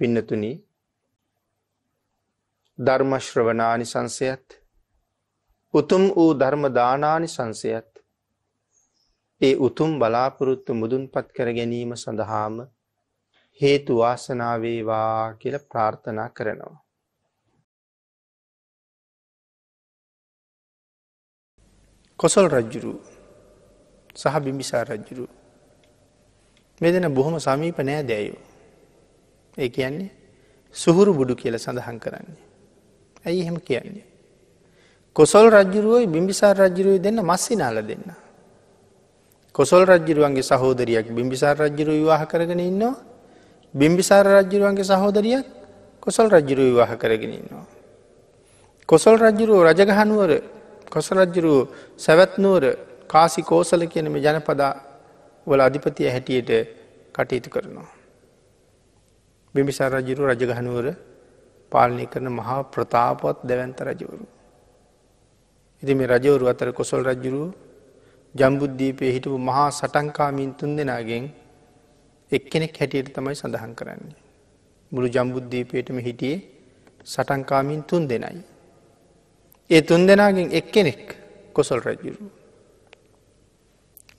පින්නතුනි ධර්මශ්‍රවනානි සංසයත් උතුම් වූ ධර්ම දානානි සංසයත් ඒ උතුම් බලාපොරොත්තු මුදුන්පත් කර ගැනීම සඳහාම හේතු වාසනා වේවා කියලා ප්‍රාර්ථනා කරනවා. කොසල් රජුරු සහ බිම්බිසාර රජුරු මේ දෙන බොහොම සමීප නෑ දැයෝ ඒ කියන්නේ සුහුරු බුඩු කියල සඳහන් කරන්නේ. ඇයි එහෙම කියන්නේ. කොසල් රජරුවයි බිම්බිසාර රජරුවයි දෙන්න මස්සිනාල දෙන්න. කොසල් රජරුවන්ගේ සහෝදරියක් බිම්බිසාර රජරුව විවාහ කරගෙන ඉන්නවා බිම්බිසාර රජරුවන්ගේ සහෝදරියක් කොසල් රජරුව විවාහ කරගෙන ඉන්නවා. කොසල් රජරුව රජගහනුවර කොසල් රජරුව සැවැත්නුවර කාසි කෝසල කියනම ජනපදා වල අධිපතිය හැටියට කටයුතු කරනවා. බිමිසාර රජරු රජගහනුවර පාලනය කරන මහා ප්‍රතාපත් දැවන්ත රජවරු. ඉති මේ රජවරු අතර කොසල් රජ්ජුරුව ජම්බුද්ධීපය හිටපු මහා සටංකාමින් තුන් දෙෙනගෙන් එක්කෙනෙක් හැටියට තමයි සඳහන් කරන්නේ. මුළු ජම්බුද්ධීපයටම හිටියේ සටංකාමින් තුන් දෙනයි. ඒ තුන් දෙනාගෙන් එක්කෙනෙක් කොසල් රජ්ජුරු.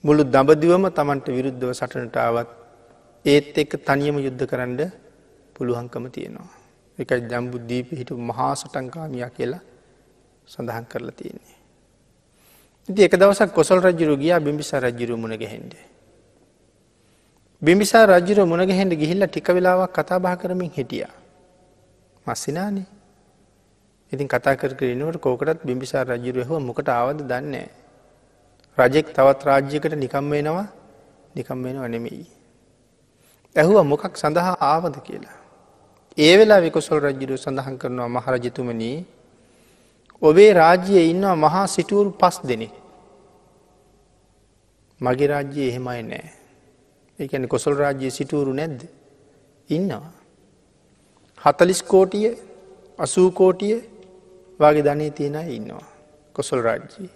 මුළු දබදිවම තමන්ට විරුද්ධව සටනටාවත් ඒත් එක්ක තනියම යුද්ධ කරන්න පුළුවන්කම තියෙනවා. එකයි ජම්බුද්ධීප හිටු මහා සටංකාමිය කියලා සඳහන් කරලා තියන්නේ. ඉති එක දවසක් කොසල් රජරු ගියා බිම්බිසා රජරු මුණගැහෙන්ඩ. බිම්බිසා රජරු මුණගැහෙන්ට ගිහිල්ල ටික වෙලාවක් කතා බා කරමින් හිටිය. මස්සිනානේ ඉතින් කතා කරනට කෝකටත් බිම්බිසා රජරුව මොකට ආවද දන්නේ. රජෙක් තවත් රාජ්‍යකට නිකම් වෙනවා නිකම් වෙනවා නෙමෙයි. ඇහුව මොකක් සඳහා ආවද කියලා. ඒ වෙලා විකොසල් රජ්ජුරු සඳහන් කරනවා මහරජතුමන ඔබේ රාජ්‍යයේ ඉන්නවා මහා සිටුවරු පස් දෙනෙ. මගේ රාජ්‍යයේ එහෙමයි නෑ. එකන කොසල් රාජ්‍යයේ සිටුවරු නැද්ද ඉන්නවා. හතලිස් කෝටිය අසූකෝටිය වගේ ධනී තියෙන ඉන්නවා කොසල් රාජ්‍යයේ.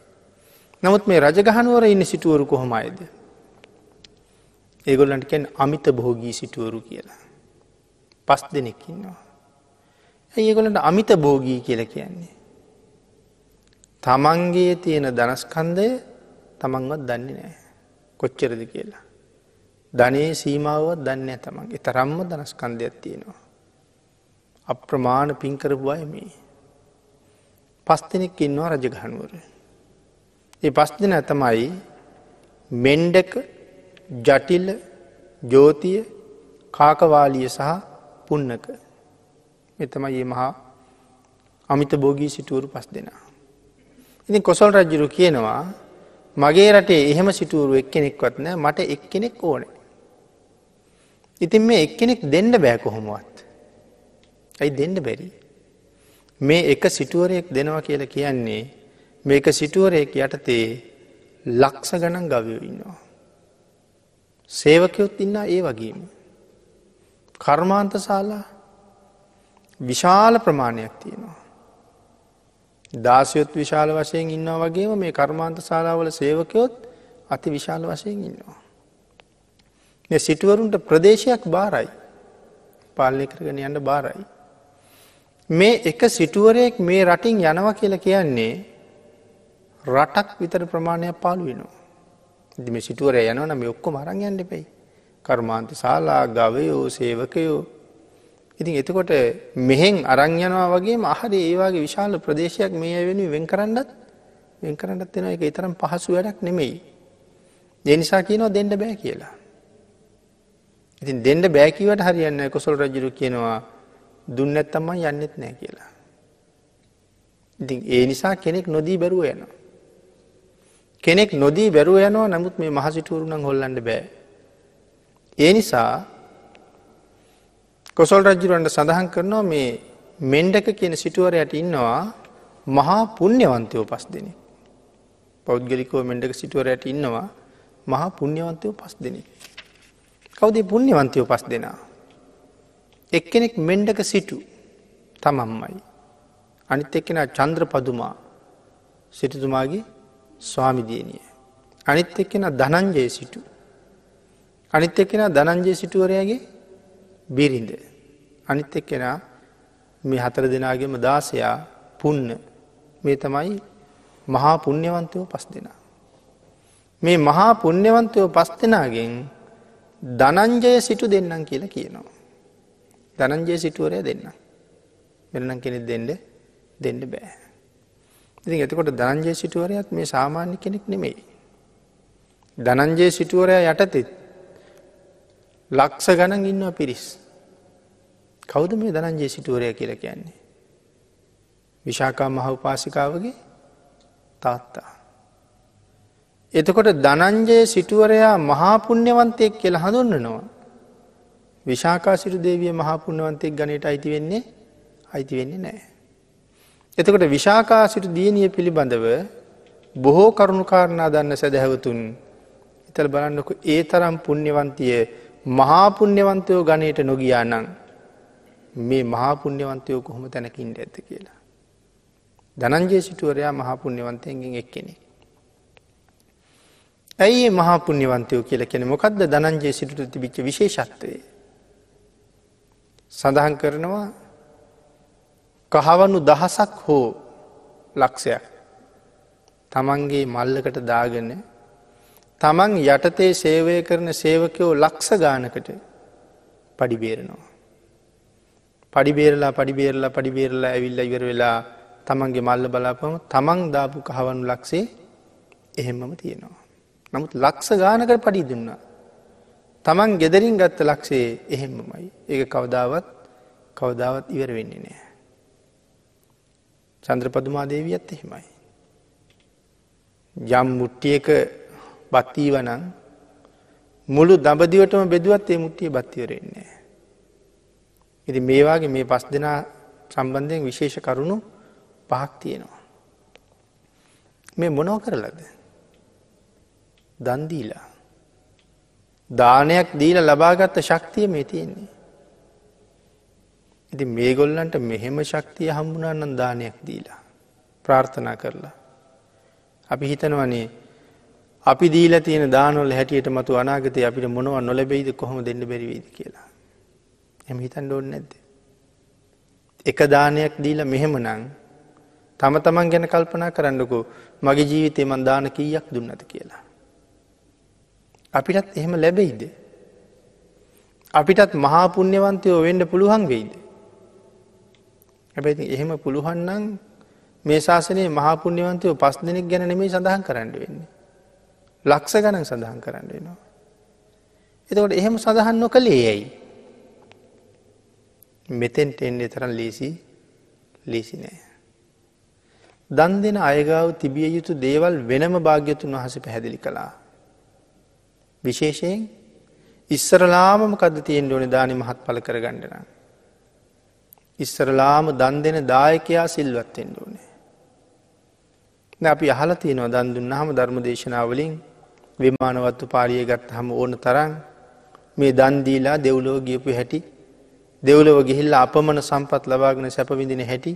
නමුත් මේ රජගහනුවර ඉන්න සිටුවරු කොහොමයිද. ඒගොල්ලන්ට කැන් අමිත භෝගී සිටුවරු කියලා. පස් දෙනෙක් ඉන්නවා. ඒගොලට අමිත බෝගී කියල කියන්නේ. තමන්ගේ තියෙන දනස්කන්දය තමන්වත් දන්නේ නෑ කොච්චරද කියලා. ධනේ සීමාවත් දන්න තමන්ගේ තරම්ම දනස්කන්දයක් තියෙනවා. අප්‍රමාණ පින්කරපු අයමේ. පස්තනෙක් ඉන්නවා රජගහනුවර. ඒ පස් දෙන ඇතමයි මෙන්ඩක ජටිල්ල ජෝතිය කාකවාලිය සහ පුන්නක එතමයි ඒ මහා අමිත බෝගී සිටුවරු පස් දෙනා. ඉති කොසල් රජ්ජුරු කියනවා මගේ රටේ එහෙම සිටුවරු එක්කෙනෙක්වත් නෑ මට එක්කෙනෙක් ඕන. ඉතින් මේ එක්කෙනෙක් දෙන්න බෑ කොහොමුවත්. ඇයි දෙන්න බැරි. මේ එක සිටුවරයෙක් දෙනවා කියලා කියන්නේ මේක සිටුවරයෙක් යටතේ ලක්ස ගණන් ගවයෝ ඉන්නවා. සේවකයොත් ඉන්න ඒ වගේීම. කර්මාන්ත ශාලා විශාල ප්‍රමාණයක් තියෙනවා. දාසයොත් විශාල වශයෙන් ඉන්නා වගේම මේ කර්මාන්ත ශාලාවල සේවකයොත් අති විශාල වශයෙන් ඉන්නවා. මෙ සිටුවරුන්ට ප්‍රදේශයක් බාරයි පාලනය කරගෙන යන්න බාරයි. මේ එක සිටුවරයෙක් මේ රටින් යනවා කියලා කියන්නේ රටක් විතර ප්‍රමාණයක් පාලු වෙනවා. දිම සිටුවර යනවන මේ ඔක්කො මරං යන්න පෙයි. කර්මාන්ත ශාලා ගවයෝ සේවකයෝ. ඉතින් එතකොට මෙහෙන් අරංයනවා වගේම අහරි ඒවාගේ විශාල ප්‍රදේශයක් මේ වෙන වෙන් කරන්නත් වෙන් කරන්නත් වෙන එක තරම් පහසු වැඩක් නෙමෙයි. දෙනිසා කියනවා දෙන්න බෑ කියලා. ඉතින් දෙන්න බෑකිවට හරියන්න කොසල් රජුරු කියනවා දුන්නත් තමයි යන්නෙත් නෑ කියලා. ඉතින් ඒ නිසා කෙනෙක් නොදී බැරුව යනවා. කෙනෙක් නොදී බැරුව යනවා නමුත් මේ මහසිටුවරුණන් හොල්ලන්න බෑ ඒ නිසා කොසල් රජ්ජුරුවන්ට සඳහන් කරනවා මේ මෙන්ඩක කියන සිටුවරයට ඉන්නවා මහා පුුණ්්‍යවන්තයෝ පස් දෙනෙ. පෞද්ගලිකෝ මෙන්ඩක සිටුවරයට ඉන්නවා මහා පුුණ්්‍යවන්තයෝ පස් දෙනෙ. කවදේ පුුණ්්‍යවන්තයෝ පස් දෙනා. එක්කෙනෙක් මෙන්ඩක සිටු තමම්මයි. අනිත් එක්කෙන චන්ද්‍ර පදුමා සිටතුමාගේ ස්වාමිදියනිය. අනිත් එක්කෙන දනංජයේ සිටු අනිත් එක්කෙන දනංජය සිටුවරයාගේ බිරිඳ. අනිත් එක්කෙන මේ හතර දෙනාගේම දාසයා පුන්න මේ තමයි මහා පුුණ්්‍යවන්තයෝ පස් දෙනා. මේ මහා පුුණ්්‍යවන්තයෝ පස් දෙනාගෙන් දනංජය සිටු දෙන්නම් කියලා කියනවා. දනංජය සිටුවරය දෙන්න. මෙරනම් කෙනෙක් දෙන්න දෙන්න බෑ. ඉති එතකොට දනංජය සිටුවරයත් මේ සාමාන්‍ය කෙනෙක් නෙමෙයි. දනංජය සිටුවරය යටතෙත් ලක්ස ගණන් ඉන්නවා පිරිස්. කෞද මේ දනන්ජේ සිටුවරය කියල කියන්නේ. විශාකා මහ උපාසිකාවගේ තාත්තා. එතකොට දනංජයේ සිටුවරයා මහාපුුණ්‍යවන්තයෙක් කියල හඳුන්නනවා. විශාකා සිටු දේවිය මහාපුුණ්‍යවන්තයෙක් ගනයට අයිති වෙන්නේ අයිති වෙන්නේ නෑ. එතකොට විශාකා සිටු දියණිය පිළිබඳව බොහෝ කරුණුකාරණා දන්න සැදැහැවතුන් ඉතල් බලන්නකු ඒ තරම් පුුණ්‍යවන්තිය මහාපුුණ්‍යවන්තයෝ ගණයට නොගියා නං මේ මහාපුුණ්‍යවන්තයෝ කොහොම තැනකින්ට ඇත කියලා. දනන්ජේ සිටුවරයා මහාපුුණ්‍යවන්තයගෙන් එක් කෙනෙ. ඇයි මහාපුුණ්‍යවන්තයෝ කියල කෙන මොකක්ද දනන්ජේ සිටු තිබිච්ච විශේෂත්වය. සඳහන් කරනවා කහවනු දහසක් හෝ ලක්ෂයක් තමන්ගේ මල්ලකට දාගන්න තමන් යටතේ සේවය කරන සේවකයෝ ලක්ස ගානකට පඩිබේරනවා. පඩිබේරලා පඩිබේරලා පඩිබේරලා ඇවිල්ල ඉවර වෙලා තමන්ගේ මල්ල බලාපම තමන් දාපු කහවනු ලක්සේ එහෙමම තියෙනවා. නමුත් ලක්ස ගානකට පඩි දුන්නා. තමන් ගෙදරින් ගත්ත ලක්ෂේ එහෙම්මමයි ඒ කවදාවත් කවදාවත් ඉවර වෙන්නේ නෑ. චන්ද්‍රපදුමා දේවියත් එහෙමයි. යම් මුට්ටියක බත්තීවනං මුළු දඹදිවටම බෙදුවත් ඒ මුට්ටිය බත්තිවරෙන්නේ. ඉති මේවාගේ මේ පස් දෙනා සම්බන්ධයෙන් විශේෂ කරුණු පහක් තියෙනවා. මේ මොනෝ කරලද. දන්දීලා. දානයක් දීල ලබාගත්ත ශක්තිය මේ තියෙන්නේ. ඉති මේගොල්ලන්ට මෙහෙම ශක්තිය හම්බුනාන්නන් දානයක් දීලා ප්‍රාර්ථනා කරලා. අපි හිතනවනේ අපි දීල තියෙන දානොල් හැටියට මතු අනාගත අපිට මොනව නොලබෙයිද කොහොම දෙන්න බැරිවේද කියලා. එම හිතන් ඕන්න නැද්ද. එක දානයක් දීල මෙහෙම නං තම තමන් ගැන කල්පනා කරන්නකු මගේ ජීවිතය මන් දාන කීයක් දුන්නද කියලා. අපිටත් එහෙම ලැබෙයිද. අපිටත් මහාපුුණ්‍යවන්තයෝ වෙන්ඩ පුළුවන් වෙයිද. හැබැති එහෙම පුළුහන්නන් මේ ශාසනයේ මහාපුුණ්‍යවන්තයෝ පස් දෙනෙක් ගැන නෙමේ සඳහන් කරන්න වෙන්නේ. ලක්ෂ ගණන් සඳහන් කරන්න නවා. එතකොට එහෙම සඳහන් නොකළේ ඇයි. මෙතෙන්ට එන්නේ තරම් ලේසි ලේසි නෑ. දන් දෙෙන අයගාව තිබිය යුතු දේවල් වෙනම භාග්‍යතුන් වහස පැහැදිලි කළා. විශේෂයෙන් ඉස්සරලාමම කද තියෙන් ඕන දානි මහත් පල කරගඩන. ඉස්සරලාම දන් දෙෙන දායකයා සිල්වත්තෙන් ඕනේ. අපි අහල තියෙනවා දන් දුන්නහම ධර්ම දේශනාවලින් විමානවත්තු පාරිය ගත්ත හම ඕන තරන් මේ දන්දීලා දෙව්ලෝ ගියපු හැටි දෙව්ලව ගිහිල්ල අපමන සම්පත් ලබාගෙන සැපවිඳින හැටි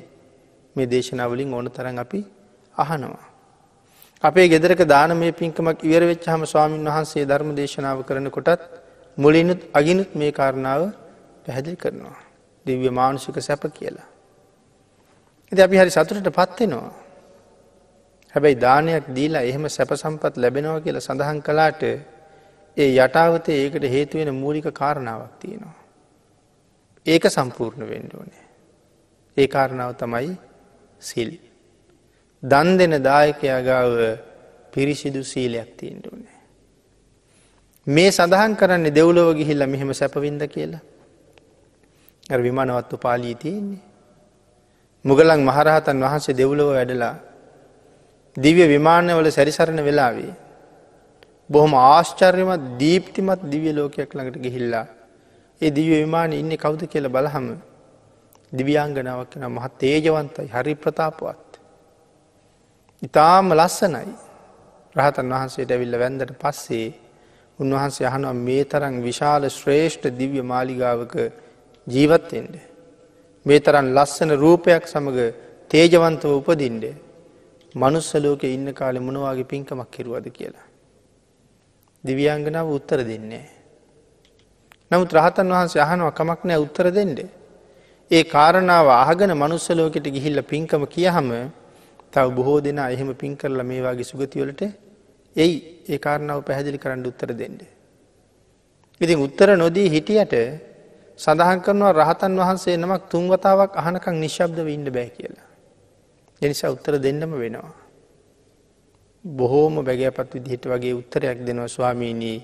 මේ දේශනාවලින් ඕන තරන් අපි අහනවා. අපේ ගෙදරක දාන මේ පින්කමක් ඉවරවෙච්ච හම ස්වාමීන් වහන්සේ ධර්ම දේශනාව කරන කොටත් මුලිනුත් අගිනුත් මේ කාරණාව පැහැදිලි කරනවා. දිව්‍ය මානුෂික සැප කියලා. එද අපි හරි සතුරට පත්වෙනවා. හැබැයි දානයක් දීලා එහෙම සැපසම්පත් ලැබෙනවා කියලා සඳහන් කලාට ඒ යටාවතය ඒකට හේතුවෙන මූලික කාරණාවක් තියෙනවා. ඒක සම්පූර්ණ වෙන්ඩෝනේ. ඒ කාරණාව තමයි සිල්. දන් දෙන දායකයා ගාව පිරිසිදු සීලයක් තියෙන්ටුනේ. මේ සඳහන් කරන්නේ දෙව්ලොව ගිහිල්ල මෙහෙම සැපවින්ද කියලා. ඇ විමානවත්තු පාලී තියෙන්නේ. මුගලන් මහරහතන් වහන්සේ දෙව්ලොව වැඩලා දිව්‍ය විමානවල සැරිසරණ වෙලාවේ. බොහොම ආශ්චර්යමත් දීප්තිමත් දිවිය ලෝකයක් ළඟට ගිහිල්ලා. ඒ දිවිය විමාන ඉන්න කවුද කියල බලහම දිවියංගනාවක් කෙන මහත් තේජවන්තයි හරි ප්‍රතාපවත්. ඉතාම ලස්සනයි රහතන් වහන්සේ ඇවිල්ල වැන්දට පස්සේ උන්වහන්සේ යහනවා මේ තරන් විශාල ශ්‍රේෂ්ඨ දිව්‍ය මාලිගාවක ජීවත්තෙන්ට. මේ තරන් ලස්සන රූපයක් සමඟ තේජවන්තව උපදින්ඩේ. මනුස්සලෝකෙ ඉන්න කාලෙ මොනවාගේ පින්කමක් කිරුවද කියලා. දිවියංගනාව උත්තර දෙන්නේ. නමුත් රහතන් වහන්සේ අහනව කමක් නෑ උත්තර දෙෙන්ඩ. ඒ කාරණාව අහගෙන මනුස්සලෝකෙට ගිහිල්ල පින්කම කියහම තව බොහෝ දෙනා එහෙම පින් කරලා මේ වගේ සුගතිවලට එයි ඒ කාරණාව පැහැදිලි කරන්න උත්තර දෙෙන්ඩ. ඉතින් උත්තර නොදී හිටියට සඳහන් කරනවා රහතන් වහන්සේ නමක් තුන්වතාවක් අහනකං නිශ්බ්දව ඉන්න බෑ කියලා. එනිසා උත්තර දෙන්නම වෙනවා. බොහෝම බැගෑපත් විදිහට වගේ උත්තරයක් දෙනවා ස්වාමීනී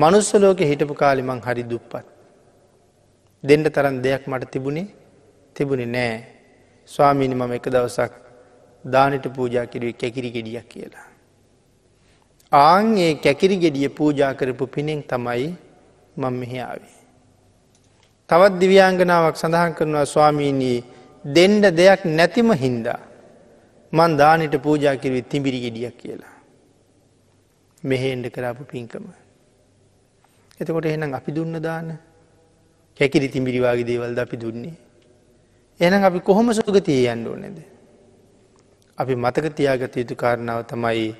මනුස්සලෝක හිටපු කාලිමං හරි දුප්පත්. දෙන්ඩ තරන් දෙයක් මට තිබුණේ තිබුණි නෑ ස්වාමීනි මම එක දවසක් දානට පූජා කිරුවේ කැකිරි ගෙඩියක් කියලා. ආං ඒ කැකිරි ගෙඩිය පූජා කරපු පිනෙන් තමයි මං මෙහිාවේ. තවත් දිවියංගනාවක් සඳහන් කරනවා ස්වාමීනී දෙන්ඩ දෙයක් නැතිම හින්දා. මන් දානට පූජා කිරවේ තිබිරි ගෙඩියක් කියලා. මෙහෙන්ඩ කරාපු පින්කම. එතකොට එහෙනම් අපි දුන්න දාන කැකිරි තිබිරිවාගේ දේවල්ද අපි දුන්නේ. එනම් අපි කොහොම සුගතිය යන්න ඕනෙද. අපි මතක තියාගත යුතු කාරණාව තමයි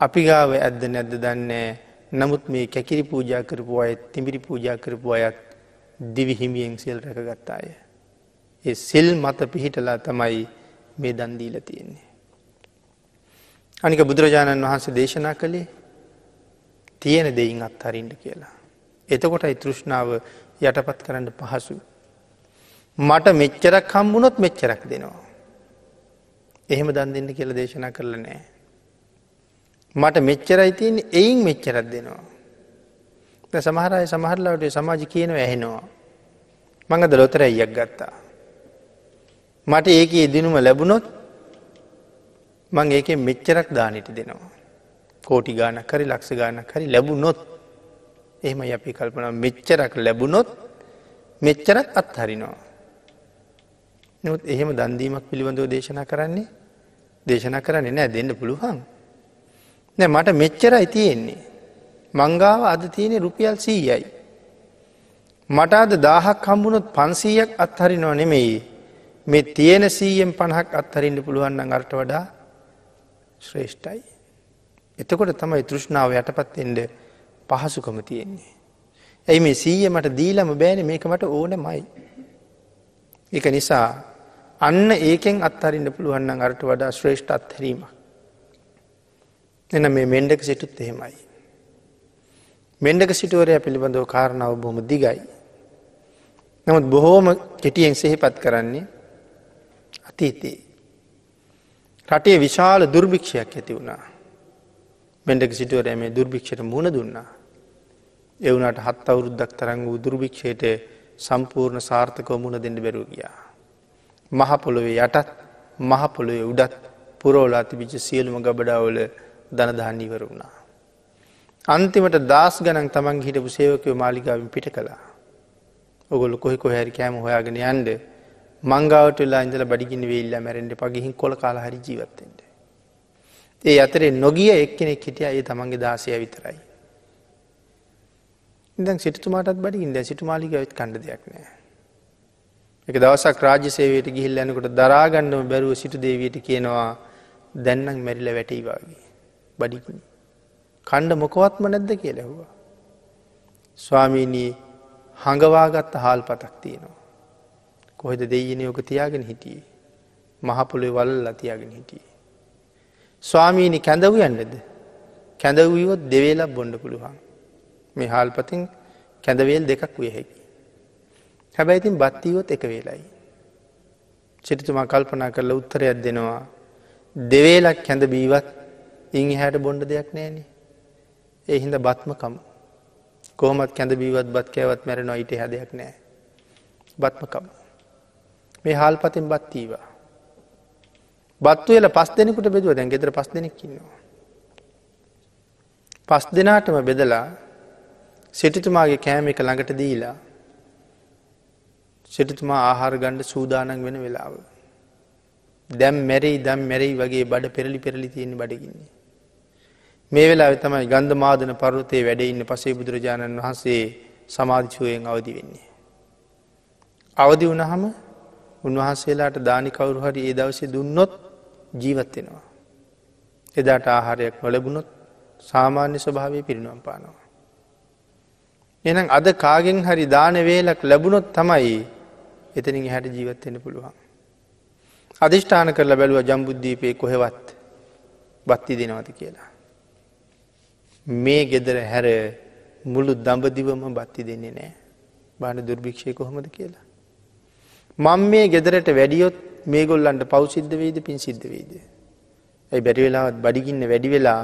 අපි ගාව ඇද්ද නැද්ද දන්නේ නමුත් මේ කැකිරි පූජා කරපු අයත් තිබිරි පූජා කරපු අයත් දිවි හිමියෙන් සෙල් රැකගත්තාය. ඒ සෙල් මත පිහිටලා තමයි මේ දන්දීල තියෙන්නේ. අනික බුදුරජාණන් වහන්සේ දේශනා කළේ තියෙන දෙයින් අත්හරින්ට කියලා. එතකොටයි තෘෂ්ණාව යටපත් කරන්න පහසු. මට මෙච්චරක් හම්බුණොත් මෙච්චරක් දෙනවා. එහෙම දන් දෙන්න කියල දේශනා කරල නෑ. මට මෙච්චරයි තියන් එයින් මෙච්චරත් දෙනවා. සමහරය සමහරලාට සමාජි කියනව ඇහෙනවා. මඟද ලොතර ඇයක් ගත්තා. මට ඒක ඉදිනුම ලැබුණොත් මං ඒකෙන් මෙච්චරක් දානට දෙනවා. කෝටි ගානක් හරි ලක්ෂ ගානක් හරි ලැබුණොත් එහෙම අපි කල්පන මෙච්චරක් ලැබුණොත් මෙච්චරක් අත්හරිනවා. නොත් එහෙම දන්දීමක් පිළිබඳව දේශනා කරන්නේ දේශනා කරන්නේ නෑ දෙන්න පුළුවන්. නෑ මට මෙච්චරයි තියෙන්නේ. මංගාව අද තියෙන රුපියල් සීයයි. මට අද දාහක් හම්බුණොත් පන්සීයක් අත්හරිනව නෙමෙයි. මේ තියෙන සීයෙන් පණහක් අත්හරින්න පුළුවන් අරට වඩා ශ්‍රේෂ්ඨයි. එතකොට තමයි තෘෂ්ණාව යටපත් එන්ඩ පහසුකම තියෙන්නේ. ඇයි මේ සීය මට දීලම බෑන මේක මට ඕන මයි. එක නිසා අන්න ඒකෙන් අත්හරින්න පුළුවන්න අරට වඩා ශ්‍රේෂ්ඨ අත්හැරීම. එන මේ මෙන්ඩක සිටුත් එහෙමයි. මෙන්ඩක සිටුවරය පිළිබඳව කාරණාව බොහොම දිගයි. නමුත් බොහෝම කෙටියෙන් සෙහිපත් කරන්නේ අතීතයේ. රටේ විශාල දුර්භික්ෂයක් ඇති වුණා. මෙන්ඩක සිටුවර මේ දුර්භික්ෂයට මුණ දුන්නා. එවුනට හත් අවුරුද්දක් තරංග වූ දුර්භික්ෂයට සම්පූර්ණ සාර්ථකව මුණ දෙන්න බැරු ගියා. මහපොළොවේ යටත් මහපොළොවේ උඩත් පුරෝලා තිබිච්ච සියලුම ගබඩාවල දනදාන්නීවර වුණා. අන්තිමට දස් ගනන් තමන් හිටපු සේවකව මාලිකාවෙන් පිට කලා. ඔගොලු කොහෙ කොහැරි කෑම හොයාගෙන යන්ඩේ මංගාවට වෙලා ඉඳල බඩිගින් වෙල්ලා මැරෙන්ට පගිහින් කොල කාලා හරි ජීවත්තෙන්ට. ඒ අතරේ නොගිය එක්කෙනෙක් හිටිය ඒ තමන්ගේ දාසය විතරයි. ඉදන් සිටතුමාටත් බඩිගින් දැ සිටුමාලිකවත් කණඩ දෙයක් නෑ. එක දවසක් රාජසේවයට ගිහිල් ඇනකොට දරාගණ්ඩම බැරුව සිටු දේවයට කියනවා දැන්නම් මැරිල වැටීවාගේ බඩිගින්. කණ්ඩ මොකොවත්ම නැද්ද කියලැහවා. ස්වාමීනී හඟවාගත්ත හාල් පතක් තියෙනවා. කොහෙද දෙයනයෝක තියාගෙන හිටියේ. මහපොළොේ වල්ල තියාගෙන හිටියේ. ස්වාමීණි කැඳවු යන්නද. කැඳවීවොත් දෙවේලක් බොන්ඩ පුළුවන්. මේ හාල්පතින් කැඳවේල් දෙකක් විය හැකි. හැබැයිතින් බත්තිීවොත් එක වෙලයි. චිරිතුමා කල්පනා කරල උත්තරයක් දෙනවා. දෙවේලක් කැඳ බීවත් ඉං හැට බොන්්ඩ දෙයක් නෑන. ඒ හින්ද බත්මකම. කොහොමත් කැඳ බීවත් බත් කෑවත් මැරෙනවා ඊට හැදයක් නෑ. බත්මකම. මේ හල්පතෙන් බත්තීවා. බත්තුවල පස් දෙනෙකුට බෙදුව දැන් ගෙදර පස් දෙනෙක්කින්නවා. පස් දෙනාටම බෙදලා සිටිතුමාගේ කෑම එක ළඟට දීලා සිටිතුමා ආහාර ගණ්ඩ සූදානන් වෙන වෙලාව. දැම් මැරෙයි දම් මැරෙයි වගේ බඩ පෙරලි පෙරලි තියෙන බඩගින්නේ. මේ වෙලා තමයි ගන්ධ මාදන පරුතේ වැඩඉන්න පසේ බුදුරජාණන් වහන්සේ සමාධිචුවයෙන් අවදි වෙන්නේ. අවදි වනහම උන්වහන්සේලාට දානි කවුරු හරි ඒ දවසේ දුන්නොත් ජීවත්වෙනවා. එදාට ආහාරයක් නොලැබුණොත් සාමාන්‍ය ස්වභාවය පිරිනුවම් පානවා. එනම් අද කාගෙන් හරි දාන වේලක් ලැබුණොත් තමයි එතනින් හැට ජීවත්වෙන පුළුවන්. අධිෂ්ඨාන කරලා බැලුව ජම්බුද්ධීපය කොහෙවත් බත්ති දෙනවති කියලා. මේ ගෙදර හැර මුළු දඹදිවම බත්ති දෙන්නේ නෑ බාන දුර්භික්ෂය කොහොමද කියලා. මං මේ ගෙදරට වැඩියොත් මේ ගොල්ලන්ට පෞසිද්ධ වේද පින් සිද්ධ වේද. ඇයි බැරිවෙලාත් බඩිගින්න වැඩිවෙලා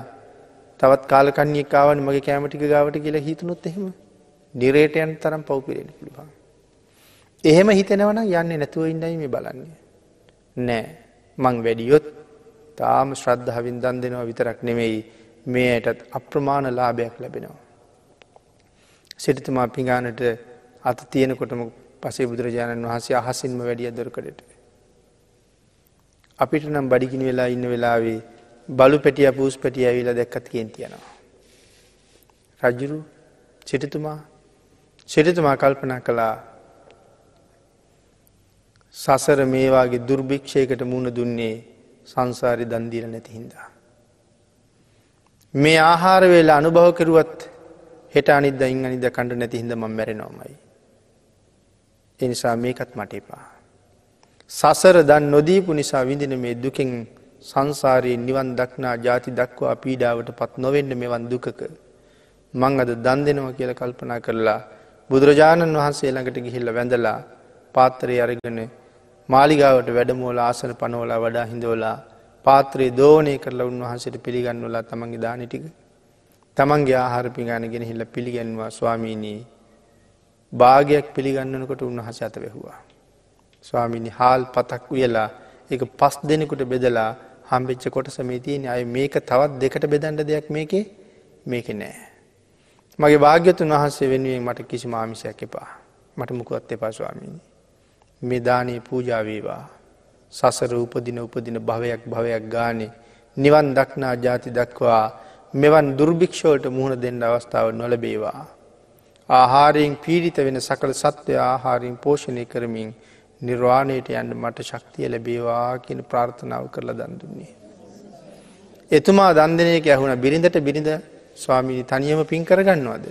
තවත් කාලකන්්‍යකාවන් මගේ කෑමටික ගාවට කියලා හිතනොත් එහෙම නිරේටයන් තරම් පවපිරෙන පුළුවන්. එහෙම හිතනවන යන්න නැතුව ඉන්නයි මේ බලන්නේ. නෑ මං වැඩියොත් තාම ශ්‍රද්ධාවින් දන් දෙනවා විතරක් නෙමෙයි මේයටත් අප්‍රමාණ ලාභයක් ලැබෙනවා. සිරිතුමා පිගානට අත තියෙනකොටම පසේ බුදුරජාණන් වහන්සේ අහසින්ම වැඩිය දොරකඩට. අපිට නම් බඩිකින වෙලා ඉන්න වෙලාවේ බලු පැටිය පූස් පැටිය ඇවිලා දැක්කත් කියෙන් තියෙනවා. රජ්ජුරු සිටතුමා සිටතුමා කල්පනා කළා සසර මේවාගේ දුර්භික්ෂයකට මුණ දුන්නේ සංසාරි දන්දීර නැති හින්දා. මේ ආහාරවෙලා අනුභව කරුවත් හෙට අනිද ඉං අනිද කණඩ නැති හිද ම මැරෙනවාමයි. එනිසා මේකත් මට එපා. සසර දන් නොදීපු නිසා විඳින මේ දුකෙන් සංසාරයෙන් නිවන් දක්නා ජාති දක්වා පීඩාවට පත් නොවෙන්න මෙවන් දුකක. මං අද දන් දෙනවා කියල කල්පනා කරලා බුදුරජාණන් වහන්සේ ළඟට ගිහිල්ල වැඳලා පාත්තරය අරගෙන මාලිගාවට වැඩමෝල ආසන පනෝලා වඩා හිඳෝලා පාත්‍රයේ දෝනය කරලා උන්වහන්සට පිළිගන්නවලා තමන්ගේ දානටික තමන්ගේ ආහාර පිගානගෙන හිල්ල පිළිගැන්වා ස්වාමීනී භාගයක් පිළිගන්නනකොට උන්වහස අත වැැහවා. ස්වාමිනි හාල් පතක් වෙලා එක පස් දෙනෙකුට බෙදලා හම්බෙච්ච කොට සමේතියන අය මේක තවත් දෙකට බෙදන්ඩ දෙයක් මේකේ මේක නෑ. මගේ භාග්‍යතුන් වහන්සේ වෙනුවෙන් මට කිසි මාමිසයක් එපා මට මුකුවත් එපා ස්වාමීනි. මේ දානයේ පූජාවේවා සසර උපදින උපදින භවයක් භවයක් ගානේ නිවන් දක්නා ජාති දක්වා මෙවන් දුර්භික්ෂෝලට මුහුණ දෙන්න අවස්ථාව නොලබේවා. ආහාරයෙන් පීරිත වෙන සකළ සත්වය ආහාරින් පෝෂණය කරමින් නිර්වාණයට යන්න මට ශක්තිය ලැබේවා කියන ප්‍රාර්ථනාව කරලා දන්දුන්නේ. එතුමා දන්දනයක ඇහුණ බිරිඳට බිරිඳ ස්වාමීණි තනියම පින් කරගන්නවාද.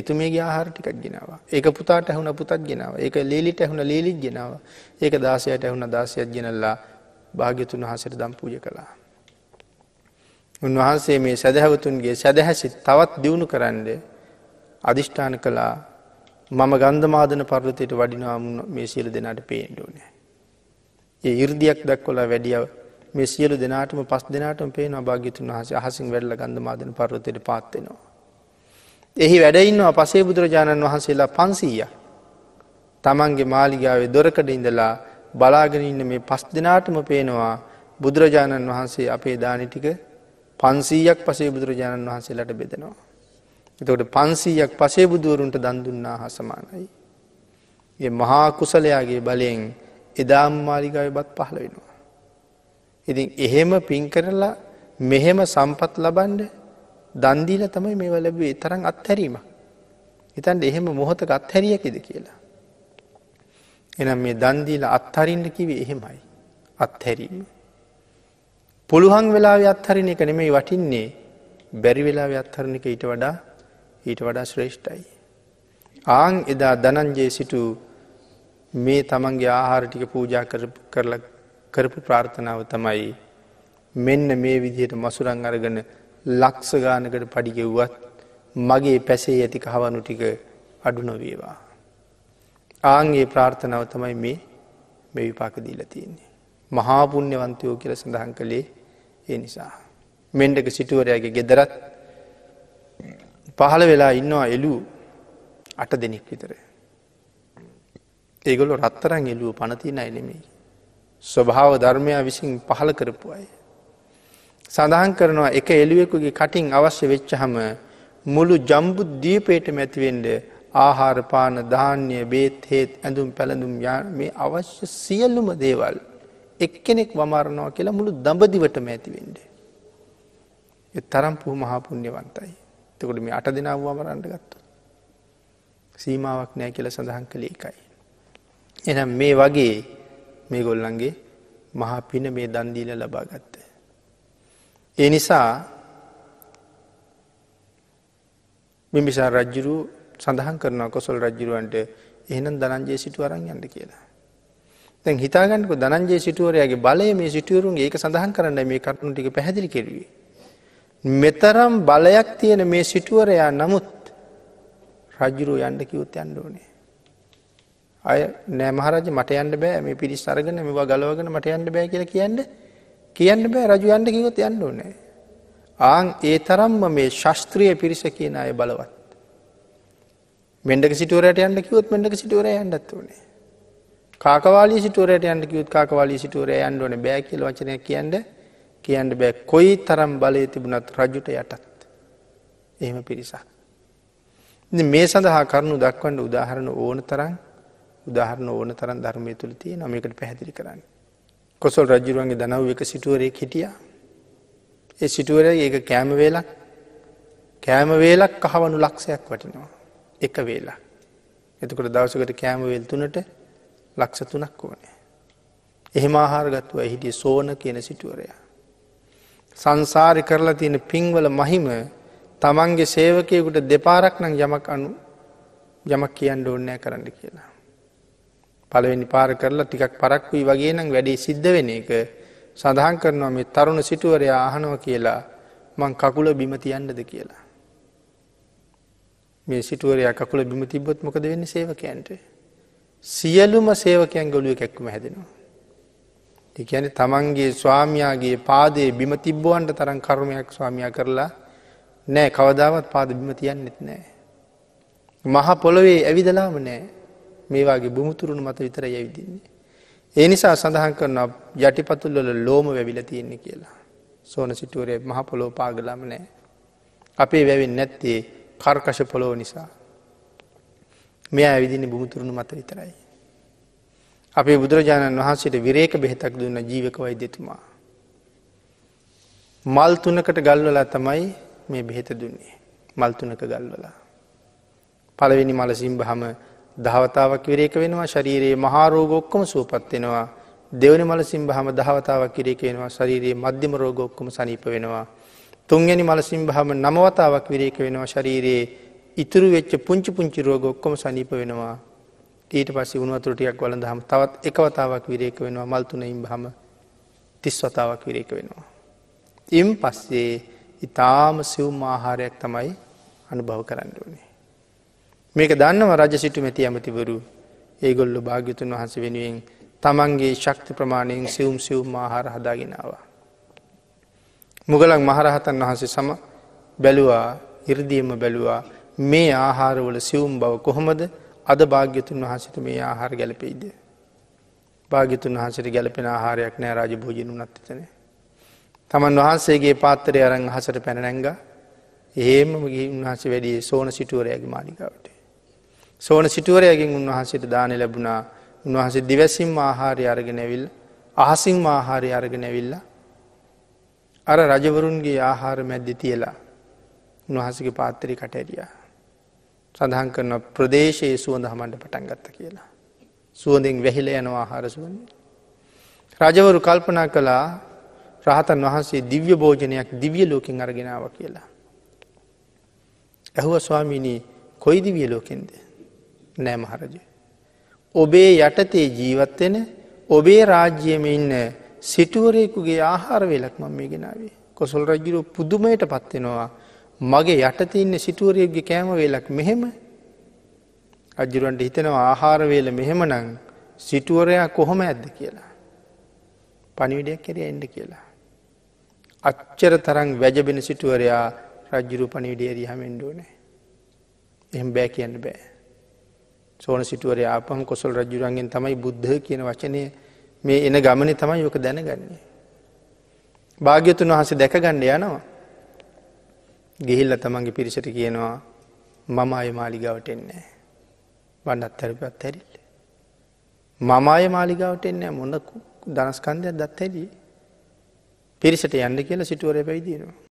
එතුමේගේ ආහාර ටිකක් ගෙනවා ඒක පුතාට ඇහුණ පුතත් ගෙනාව ඒක ලේලිට ඇහුණ ලේලික් ගෙනාව ඒක දාසයට ඇහුණ දාසයක් ගෙනල්ලා භාග්‍යතුන් වහසට දම් පූජ කළා. උන්වහන්සේ මේ සැදැහවතුන්ගේ සැදැහැසි තවත් දියුණු කරන්නේ අධිෂ්ඨාන කළා මම ගන්ධමාදන පර්වතයට වඩිනාමුණ මේ සියලු දෙනාට පේෙන්ඩුවනෑ. ඒ ඉර්දියක් දක්වොලා වැඩිය මේ සියලු දෙනාටම පස් දෙනාටම පේන භාගිතුන් වහස අහසින් වැඩල ගන්ධමාදන පර්වතයට පාත්වෙනවා. එහි වැඩඉන්නවා පසේ බුදුරජාණන් වහන්සේලා පන්සීය. තමන්ගේ මාලිගාවේ දොරකඩ ඉඳලා බලාගෙනඉන්න මේ පස් දෙනාටම පේනවා බුදුරජාණන් වහන්සේ අපේ දානටික පන්සීයක් පසේ බුදුරජාණන් වහන්සේලට බෙදෙනවා. එතකොට පන්සීයක් පසේ බුදුවරුන්ට දන්දුන්නා හා සමානයි. ඒ මහා කුසලයාගේ බලයෙන් එදාම් මාලිගාව බත් පහළ වෙනවා. ඉතින් එහෙම පින් කරලා මෙහෙම සම්පත් ලබන්ඩ දන්දීල තමයි මේ වලබේ තරම් අත්හැරීම. එතන්ට එහෙම මොහොතක අත්හැරියකිද කියලා. එනම් මේ දන්දීල අත්හරින්ට කිවේ එහෙමයි. අත්හැරීම. පුළුවන් වෙලා අත්හරින එක නෙමෙයි වටින්නේ බැරි වෙලා අත්හරණ එක ඊට වඩා ඊට වඩා ශ්‍රේෂ්ඨයි. ආං එදා දනන්ජයේ සිටු මේ තමන්ගේ ආහාර ටික පූජා කරලා කරපු ප්‍රාර්ථනාව තමයි මෙන්න මේ විදිහට මසුරං අරගන ලක්ස ගානකට පඩිගෙව්වත් මගේ පැසේ ඇති කහවනු ටික අඩු නොවේවා. ආන්ගේ ප්‍රාර්ථනාව තමයි මේ මේ විපාක දීල තියන්නේ. මහාපුුණ්‍යවන්තයෝ කියල සඳහන් කළේ ඒ නිසා. මෙන්ඩක සිටුවරයාගේ ගෙදරත් පහළ වෙලා ඉන්නවා එලු අට දෙනෙක් විතර. ඒගොලු රත්තරන් එලුව පනතින එනෙමෙයි. ස්වභාව ධර්මයා විසින් පහළ කරපු අය. සඳහන් කරනවා එක එළුවෙකුගේ කටින් අවශ්‍ය වෙච්චහම මුළු ජම්බු දීපේට මැතිවෙන්ඩ ආහාරපාන ධාන්‍ය බේත් හේත් ඇඳුම් පැළඳුම් යාන මේ අවශ්‍ය සියල්ලුම දේවල් එක්කෙනෙක් වමරණවා කියලා මුළු දඹදිවට මැතිවෙන්ඩ. එ තරම් පුහ මහාපුුණ්‍යවන්තයි. තකොට මේ අට දෙනාව වමරන්ට ගත්තු. සීමාවක් නෑ කියල සඳහන් කළ එකයි. එනම් මේ වගේ මේ ගොල්ලන්ගේ මහා පින මේ දන්දීල ලබා ගත්ත. ඒ නිසා බිම්බිසා රජ්ජුරු සඳහන් කරන කොසල් රජ්ජුරුවන්ට එහනම් දනන්ජයේ සිටු අරන් යන්න කියලා. තැන් හිතාගන්නක දනන්ජයේ සිටුවරයාගේ බලය මේ සිටුවරුන් ඒක සඳහන් කරන්න මේ කටුන් ටික පැහැදිලි කෙරුවේ. මෙතරම් බලයක් තියෙන මේ සිටුවරයා නමුත් රජුරු යන්ඩ කිවුත් යන්ඩෝනේ. අය නෑමහරජ මට යන්න බෑ මේ පිරිස් අරගෙන මෙවා ගලවගෙන මට යන්න බෑ කියල කියන්න කියන්න බෑ රජු යන්ඩ කිවොත් යන්න ඕනේ. ආං ඒ තරම්ම මේ ශස්ත්‍රිය පිරිස කියන අය බලවත්. මෙඩක සිටුවරට යන්න කිවත් මෙඩක සිටුවර යන්නත් වනේ. කාකවාලි සිටුවරට යන්න කිවත් කාකවාලි සිටුවර යන්න ඕන බෑ කියල වචනය කියන්න කියන්න බෑ කොයි තරම් බලය තිබුණත් රජුට යටත් එහෙම පිරිසා. මේ සඳහා කරනු දක්වන්ට උදාහරණ ඕන තරම් උදාහරණ ඕන තරන් ධර්මය තුළ තිය නමකට පැහැදිලි කරන්න. කොසල් රජරුවන්ගේ දනව් එක සිටුවරේ හිටිය ඒ සිටුවර ඒක කෑම වේලක් කෑම වේලක් කහවනු ලක්ෂයක් වටිනවා එක වේලා. එතකොට දවසකට කෑම වේල් තුනට ලක්ෂ තුනක් ඕනේ. එහෙම ආහාරගත්තුව හිටිය සෝන කියන සිටුවරයා. සංසාරි කරලා තියෙන පින්වල මහිම තමන්ගේ සේවකයකුට දෙපාරක් නම් යමක් අනු යමක් කියන්න ඕන්නෑ කරන්න කියලා. පළවෙනි පාර කරලා ටිකක් පරක් වී වගේ නම් වැඩි සිද්ධ වෙන එක සඳහන් කරනවා මේ තරුණ සිටුවරයා අහනව කියලා මං කකුල බිම තියන්නද කියලා. මේ සිටුවරයා කකුල බිම තිබ්බොත් මොකද වෙන්නේ සේවකයන්ට. සියලුම සේවකයන් ගොලුව කැක්කුම හැදෙනවා. එකැන තමන්ගේ ස්වාමයාගේ පාදේ බිමතිබ්බවන්ට තරන් කර්මයක් ස්වාමයා කරලා නෑ කවදාවත් පාද බිම තියන්නෙත් නෑ. මහ පොළොවේ ඇවිදලාම නෑ මේවාගේ බුමුතුරුණු මත විතර යවිදින්නේ. ඒ නිසා සඳහන් කරන යටිපතුල්ලොල ලෝම වැවිල තියෙන්නේ කියලා. සෝන සිටුවරේ මහ පොලෝ පාගලම නෑ. අපේ වැැවෙන් නැත්තේ කර්කශ පොලෝ නිසා. මෙයා ඇවිදින්නේ බුමුතුරුණු මත විතරයි. අපේ බුදුරජාණන් වහන්සේට විරේක බෙහෙතක් දුන්න ජීවක වෛද්‍යතුමා. මල් තුනකට ගල්වලා තමයි මේ බෙහෙත දුන්නේ. මල් තුනක ගල්වලා. පළවෙනි මල සිම්බහම දහවතාවක් විරේක වෙනවා ශරීරයේ මහාරෝග ඔක්කොම සුවපත් වෙනවා දෙවනි මල සිම්බහම දහවතාවක් විරේක වෙනවා ශරීරයේ මධ්‍යම රෝග ඔක්කොම සනීප වෙනවා තුන්වැනි මල සිම්බහම නමවතාවක් විරේක වෙනවා ශරීරයේ ඉතුරු වෙච්ච පුංචි පුංචි රෝග ඔක්කොම සනීප වෙනවා ඊට පස්සේ උුවතුර ටියක් වලඳහම තවත් එකවතාවක් විරේක වෙනවා මල්තුනයිම් හම තිස් වතාවක් විරේක වෙනවා. ඉම් පස්සේ ඉතාම සිව්ම ආහාරයක් තමයි අනුභව කරන්න ඕනේ. මේක දන්නව රජ සිටු මැති ඇමතිවරු ඒගොල්ලු භාග්‍යතුන් වහන්ස වෙනුවෙන් තමන්ගේ ශක්ති ප්‍රමාණයෙන් සිවුම් සිවුම් ආහාර හදාගෙනවා. මුගලක් මහරහතන් වහන්සේ සම බැලුවා ඉරදියම බැලුවා මේ ආහාරවල සිවුම් බව කොහොමද අද භාග්‍යතුන් වහසට මේ ආහාර ගැලපෙයිද. භාගිතුන් වහසට ගැලපෙන ආහාරයක් නෑ රාජ භෝජන නත්තතන. තමන් වහන්සේගේ පාත්තරය අරං හසට පැනනැංග ඒම උන්හස වැඩිය සෝන සිටුවරයගේ මාලිකවට. සෝන සිටුවරයගෙන් උන්වහන්සේට දාන ලැබුණා උන්වහසේ දිවැසිම් ආහාරය අරගෙනැවිල් අහසිං ආහාරය අරගෙනැවිල්ල අර රජවරුන්ගේ ආහාර මැද්දි තියලා උන්වහසගේ පාත්තරි කටැරියා. සඳහන් කරන ප්‍රදේශයේ සුවඳ හමන්ට පටන් ගත්ත කියලා. සුවඳින් වැහිල යනවා ආහාරසුවන්. රජවරු කල්පනා කළා රහතන් වහන්සේ දිව්‍ය භෝජනයක් දිවිය ලෝකින් අරගෙනාව කියලා. ඇහුව ස්වාමිණී කොයි දිවිය ලෝකෙන්ද නෑ මහරජ. ඔබේ යටතේ ජීවත්වෙන ඔබේ රාජ්‍යයම ඉන්න සිටුවරයෙකුගේ ආහාර වෙලක් මම මේ ගෙනාවේ කොසල් රජිරු පුදුමයට පත්වෙනවා මගේ යටතින්න සිටුවරයගේ කෑම වෙලක් මෙහෙම අජුරන්ට හිතනවා ආහාරවේල මෙහෙමනං සිටුවරයා කොහොම ඇද්ද කියලා. පනිවිඩයක් කෙර එන්ඩ කියලා. අච්චර තරං වැජබෙන සිටුවරයා රජ්ජුරු පනිවිඩේරී හමෙන්ඩුවනේ. එහෙම බෑ කියන්න බෑ. සෝන සිටුවර ආපන් කොසල් රජුරන්ගෙන් තමයි බුද්ධ කියන වචනය මේ එන ගමන තමයි යොක දැනගන්නේ. භාග්‍යතුන් වහස දැකගණ්ඩ යනවා. ගෙහිල්ල තමන්ගේ පිරිසට කියනවා මම අය මාලිගාවට එන්නේ. වඩත් තැරපත් හැරිල්ල. මම අය මාලිගාවට එන්නේ මොඳ දනස්කන්දයක් දත් හැදී. පිරිසට යන්න කියලා සිටුවර පැයිදීනවා.